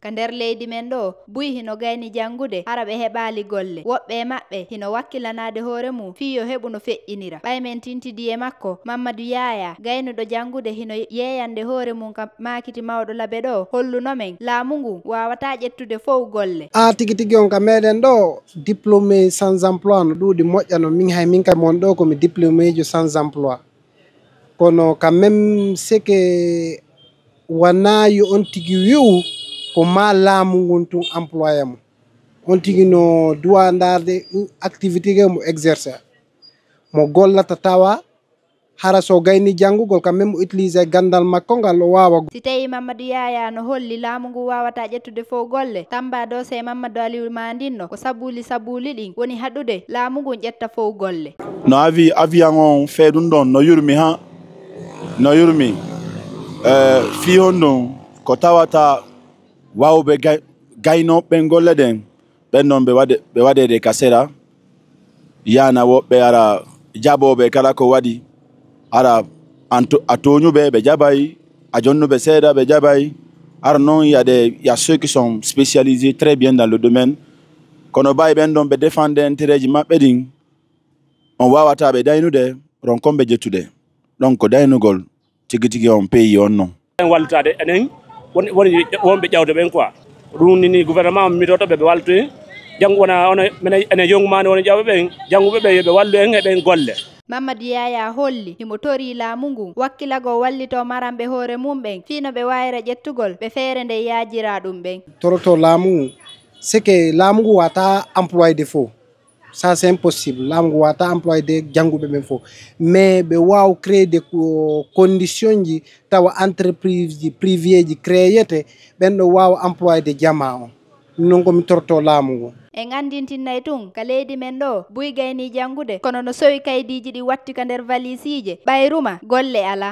ka nder leydi men ɗo buy hino gayni janngude hara ɓe heɓaali golle woɓɓe e maɓɓe hino wakkilanaade hoore mum fii yo heɓu no feƴƴinira ɓaymen tintidi e makko mamadou yaaya gaynuɗo janngude hino yeeyande hoore mum ka maakiti mawɗo labe ɗo hollunomen laamu ngu waawata ƴettude fof golle a tigi tigi on ka meɗen ɗo diplomé sans emploi no ɗuuɗi moƴƴa no min hay min ka mon ɗo komi diplomé jo sans emploi kono ka mem seke wonaa yo on tigi wi'u ko ma laamu ngun tun employé mo on tigi no duwa ndarde activité ge mo exercé mo gollata tawa hara so gayni jangugol kam même utiliser gandal makko ngal o wawa si tawi mamadou yaya no holli laamu ngu wawata ƴettude fo golle tamba do se mamadou aliou mandinno ko sabuli sabuli ɗin woni haɗude laamu ngun ƴetta fo golle no avi avion on feeɗum ɗon no yurmi ha no yurmi eh, fi hon ɗum ko tawata wawɓe gaynoɓe golle ɗen ɓen non ɓe waɗede ka sera yana woɓɓe ara jaɓoɓe kala ko waɗi ara a toñuɓe ɓe jaɓay a jonnuɓe seeɗa ɓe jaɓay ara non ya ɗe ya ceux qui sont spécialisé très bien dans le domaine kono bawi ɓen ɗon ɓe défende intérêt ji maɓɓe ɗin on wawata ɓe daynude ronkon ɓe jettude ɗon ko daynugol tigui tigui on pays on non en wallitade enen woni wonɓe ƴawde ɓen quoi ɗum nini gouvernement mitoto ɓeɓe waltu janggo wona ene yongmani wona ƴawɓe ɓen jangguɓe yoɓe wallu en heɓen golle mamadou yaya holli himo tori laamu ngu wakkilago wallito maranɓe hoore mum ɓen fiino ɓe wayra ƴettugol ɓe feere nde yajira ɗum ɓen toroto laamu ngu c'est que laamu ngu wata employé de faux ça c'est impossible lamgo wata employé jannguɓe ɓen fof mais ɓe waw créé de condition ji tawa entreprise ji privé ji crééyete ɓen ɗo wawa employé de jama o non komi torto laamu e ngu en andintinnayi e tun ka leydi men ɗo buy gayni janngude kono no sowi kaydiji ɗi watti ka nder valisije ɓayruma golle ala